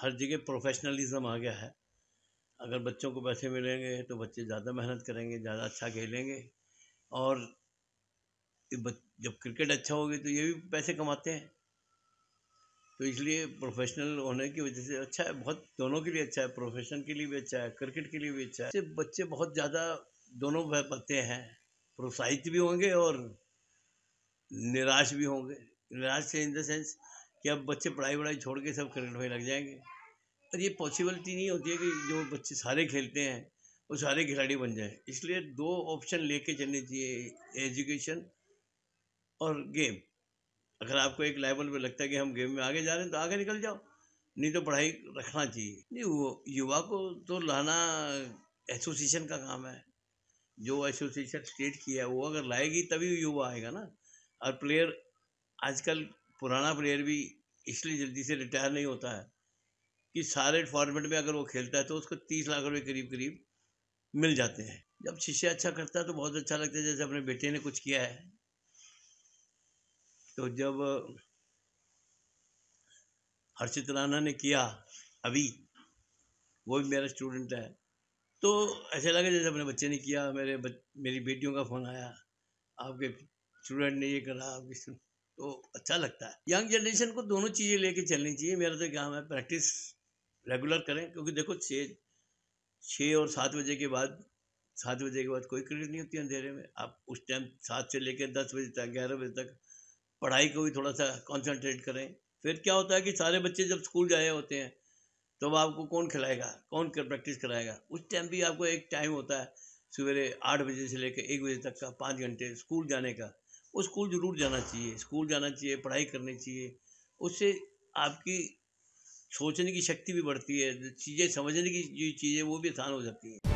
हर जगह प्रोफेशनलिज़्म आ गया है अगर बच्चों को पैसे मिलेंगे तो बच्चे ज़्यादा मेहनत करेंगे ज़्यादा अच्छा खेलेंगे और जब क्रिकेट अच्छा होगी तो ये भी पैसे कमाते हैं तो इसलिए प्रोफेशनल होने की वजह से अच्छा है बहुत दोनों के लिए अच्छा है प्रोफेशन के लिए भी अच्छा है क्रिकेट के लिए भी अच्छा है बच्चे बहुत ज़्यादा दोनों पते हैं प्रोत्साहित भी होंगे और निराश भी होंगे निराश से इन द सेंस कि अब बच्चे पढ़ाई वढ़ाई छोड़ के सब क्रिकेट में लग जाएंगे पर ये पॉसिबिलिटी नहीं होती है कि जो बच्चे सारे खेलते हैं वो सारे खिलाड़ी बन जाएं इसलिए दो ऑप्शन लेके चलने चाहिए एजुकेशन और गेम अगर आपको एक लेवल पर लगता है कि हम गेम में आगे जा रहे हैं तो आगे निकल जाओ नहीं तो पढ़ाई रखना चाहिए नहीं वो युवा को तो लाना एसोसिएशन का काम है जो एसोसिएशन स्टेट किया है वो अगर लाएगी तभी युवा आएगा ना और प्लेयर आजकल पुराना प्लेयर भी इसलिए जल्दी से रिटायर नहीं होता है कि सारे फॉर्मेट में अगर वो खेलता है तो उसको तीस लाख रुपये करीब करीब मिल जाते हैं जब शिष्य अच्छा करता है तो बहुत अच्छा लगता है जैसे अपने बेटे ने कुछ किया है तो जब हर्षित राणा ने किया अभी वो भी मेरा स्टूडेंट है तो ऐसे लगे जैसे अपने बच्चे ने किया मेरे बच, मेरी बेटियों का फ़ोन आया आपके स्टूडेंट ने ये करा आपके तो अच्छा लगता है यंग जनरेशन को दोनों चीज़ें लेके चलनी चाहिए मेरा तो काम है प्रैक्टिस रेगुलर करें क्योंकि देखो छः छः और सात बजे के बाद सात बजे के बाद कोई क्रिकेट नहीं होती अंधेरे में आप उस टाइम सात से लेकर दस बजे तक ग्यारह बजे तक पढ़ाई को भी थोड़ा सा कॉन्सेंट्रेट करें फिर क्या होता है कि सारे बच्चे जब स्कूल जाए होते हैं तो अब आपको कौन खिलाएगा कौन कर प्रैक्टिस कराएगा उस टाइम भी आपको एक टाइम होता है सवेरे आठ बजे से लेकर एक बजे तक का पाँच घंटे स्कूल जाने का वो स्कूल ज़रूर जाना चाहिए स्कूल जाना चाहिए पढ़ाई करनी चाहिए उससे आपकी सोचने की शक्ति भी बढ़ती है चीज़ें समझने की जो चीज़ें वो भी आसान हो जाती हैं